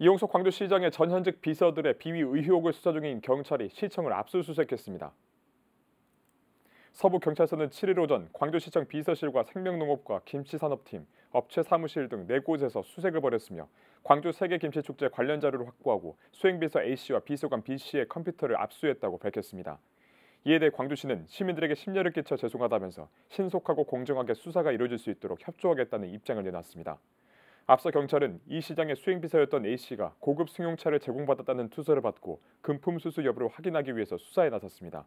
이용석 광주시장의 전 현직 비서들의 비위 의혹을 수사 중인 경찰이 시청을 압수수색했습니다. 서부경찰서는 7일 오전 광주시청 비서실과 생명농업과 김치산업팀, 업체 사무실 등 4곳에서 수색을 벌였으며 광주 세계김치축제 관련 자료를 확보하고 수행비서 A씨와 비서관 B씨의 컴퓨터를 압수했다고 밝혔습니다. 이에 대해 광주시는 시민들에게 심려를 끼쳐 죄송하다면서 신속하고 공정하게 수사가 이루어질 수 있도록 협조하겠다는 입장을 내놨습니다. 앞서 경찰은 이 시장의 수행비서였던 A씨가 고급 승용차를 제공받았다는 투서를 받고 금품 수수 여부를 확인하기 위해서 수사에 나섰습니다.